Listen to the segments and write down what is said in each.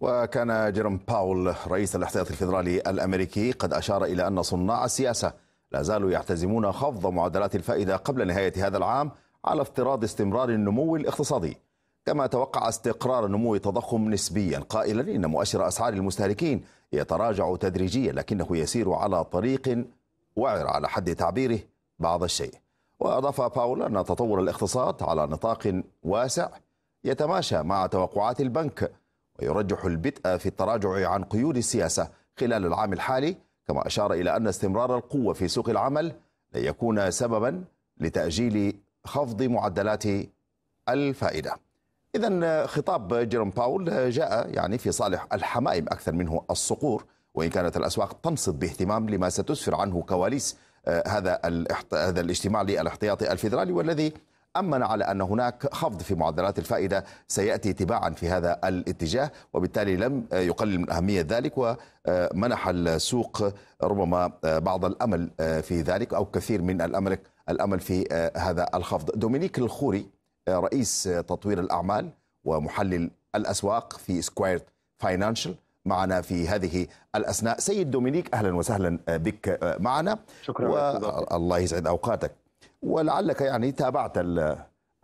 وكان جيروم باول رئيس الاحتياطي الفيدرالي الامريكي قد اشار الى ان صناع السياسه لا زالوا يعتزمون خفض معدلات الفائده قبل نهايه هذا العام على افتراض استمرار النمو الاقتصادي كما توقع استقرار نمو التضخم نسبيا قائلا ان مؤشر اسعار المستهلكين يتراجع تدريجيا لكنه يسير على طريق وعر على حد تعبيره بعض الشيء واضاف باول ان تطور الاقتصاد على نطاق واسع يتماشى مع توقعات البنك ويرجح البدء في التراجع عن قيود السياسة خلال العام الحالي كما أشار إلى أن استمرار القوة في سوق العمل لن يكون سببا لتأجيل خفض معدلات الفائدة إذا خطاب جيروم باول جاء يعني في صالح الحمائم أكثر منه الصقور وإن كانت الأسواق تنصت باهتمام لما ستسفر عنه كواليس آه، هذا هذا الاجتماع للاحتياطي الفيدرالي والذي أمن على أن هناك خفض في معدلات الفائدة سيأتي تباعا في هذا الاتجاه وبالتالي لم يقلل من أهمية ذلك ومنح السوق ربما بعض الأمل في ذلك أو كثير من الأمل الأمل في هذا الخفض دومينيك الخوري رئيس تطوير الأعمال ومحلل الأسواق في سكوير فاينانشال معنا في هذه الأثناء سيد دومينيك أهلا وسهلا بك معنا شكرا و... الله يسعد أوقاتك ولعلك يعني تابعت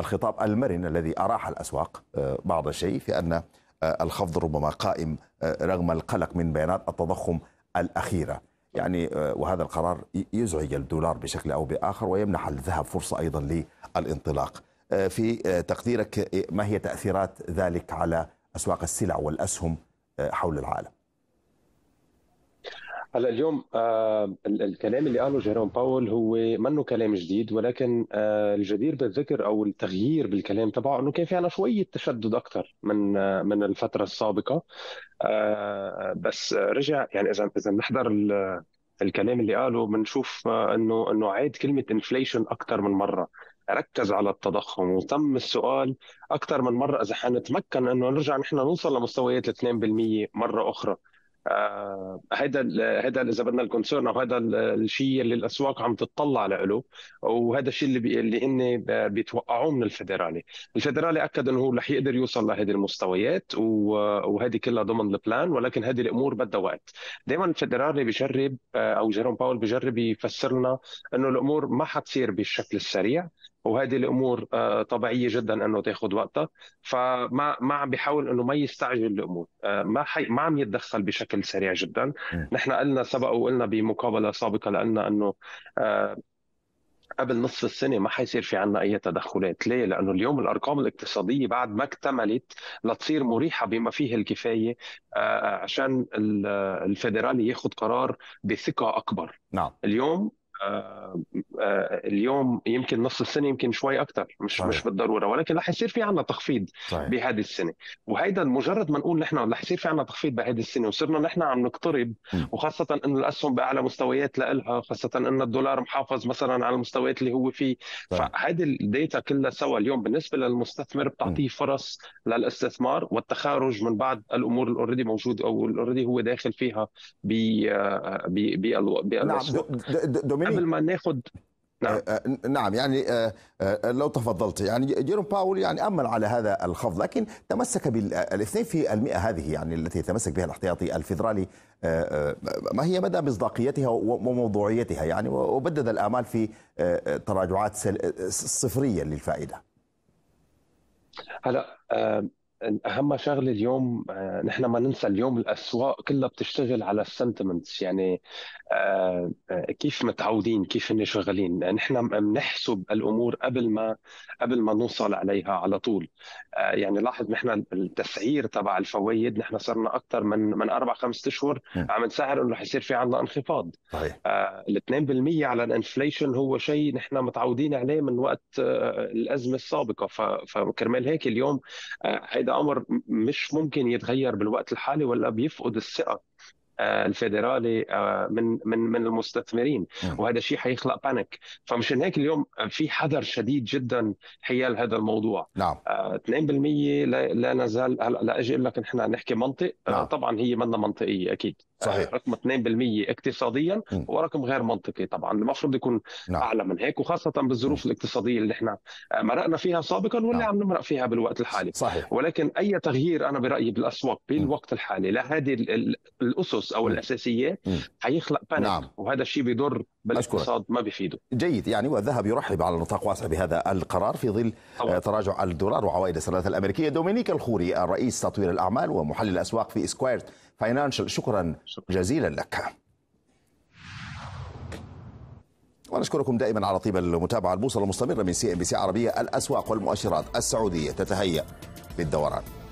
الخطاب المرن الذي أراح الأسواق آه، بعض الشيء في أن آه، الخفض ربما قائم آه، رغم القلق من بيانات التضخم الأخيرة يعني وهذا القرار يزعج الدولار بشكل أو بآخر ويمنح الذهب فرصة أيضا للانطلاق في تقديرك ما هي تأثيرات ذلك على أسواق السلع والأسهم حول العالم هلا اليوم آه الكلام اللي قاله جيروم باول هو منه كلام جديد ولكن آه الجدير بالذكر او التغيير بالكلام تبعه انه كان في عنا شويه تشدد اكثر من آه من الفتره السابقه آه بس رجع يعني اذا اذا بنحضر الكلام اللي قاله بنشوف آه، انه انه عاد كلمه انفليشن اكثر من مره ركز على التضخم وتم السؤال اكثر من مره اذا حنتمكن انه نرجع نحن نوصل لمستويات ال 2% مره اخرى هذا آه، هذا اذا بدنا الكونسيرن او هذا الشيء اللي الاسواق عم تتطلع له وهذا الشيء اللي اللي هن بيتوقعوه من الفدرالي، الفدرالي اكد انه هو رح يقدر يوصل لهذه المستويات وهذه كلها ضمن البلان ولكن هذه الامور بدها وقت، دائما الفدرالي بجرب آه، او جيروم باول بجرب يفسر لنا انه الامور ما حتصير بالشكل السريع وهذه الامور آه، طبيعيه جدا انه تاخذ وقتها فما ما عم بيحاول انه ما يستعجل الامور آه، ما حي ما عم يتدخل بشكل سريع جدا نحن قلنا سبق وقلنا بمقابله سابقه لنا انه آه، قبل نصف السنة ما حيصير في عنا أي تدخلات ليه؟ لأنه اليوم الأرقام الاقتصادية بعد ما اكتملت لتصير مريحة بما فيه الكفاية عشان الفيدرالي ياخذ قرار بثقة أكبر نعم. اليوم آه، آه، اليوم يمكن نص السنه يمكن شوي اكثر مش صحيح. مش بالضروره ولكن رح يصير في عنا تخفيض صحيح. بهذه السنه وهيدا مجرد ما نقول نحن رح يصير في عنا تخفيض بهذه السنه وصرنا نحن عم نقترب وخاصه انه الاسهم باعلى مستويات لها خاصه انه الدولار محافظ مثلا على المستويات اللي هو فيه فهذه الداتا كلها سوا اليوم بالنسبه للمستثمر بتعطيه فرص للاستثمار والتخارج من بعض الامور اللي موجودة موجود او اوريدي هو داخل فيها ب آه، بي... نعم بي... قبل يعني ما ناخذ نعم. آه، آه، نعم يعني آه، لو تفضلت يعني جيروم باول يعني امل على هذا الخفض لكن تمسك بالاثنين في المئة هذه يعني التي يتمسك بها الاحتياطي الفيدرالي ما هي مدى مصداقيتها وموضوعيتها يعني وبدد الامال في تراجعات صفريه للفائده هلا اهم شغله اليوم آه، نحن ما ننسى اليوم الاسواق كلها بتشتغل على السنتمنتس يعني آه، آه، كيف متعودين كيف هن شغالين نحن بنحسب الامور قبل ما قبل ما نوصل عليها على طول يعني لاحظ نحن التسعير تبع الفوائد نحن صرنا اكثر من من اربع خمس اشهر عم نسعر انه رح يصير في عندنا انخفاض صحيح ال 2% على الانفليشن هو شيء نحن متعودين عليه من وقت الازمه السابقه فكرمال هيك اليوم هيدا الامر مش ممكن يتغير بالوقت الحالي ولا بيفقد الثقه آه، الفيدرالي آه، من من من المستثمرين نعم. وهذا الشيء حيخلق بانيك فمشان هيك اليوم آه، في حذر شديد جدا حيال هذا الموضوع نعم 2% لا, لا نزال هلا لاجي اقول لك نحن عم نحكي منطق نعم. طبعا هي منا منطقيه اكيد صحيح رقم 2% اقتصاديا هو رقم غير منطقي طبعا المفروض يكون نعم. اعلى من هيك وخاصه بالظروف الاقتصاديه اللي احنا مرقنا فيها سابقا واللي نعم. عم نمرق فيها بالوقت الحالي صحيح. ولكن اي تغيير انا برايي بالاسواق بالوقت الحالي لهذه الاسس او الاساسيات حيخلق بانيك نعم. وهذا الشيء بيضر بل أشكرك. الاقتصاد ما بيفيده جيد يعني والذهب يرحب على نطاق واسع بهذا القرار في ظل طبعا. آه، تراجع الدولار وعوائد السندات الأمريكية دومينيك الخوري الرئيس تطوير الأعمال ومحلل الأسواق في سكوير فاينانشال شكرا, شكرا جزيلا لك ونشكركم دائما على طيب المتابعة البوصله المستمرة من سي ام بي سي عربية الأسواق والمؤشرات السعودية تتهيأ للدوران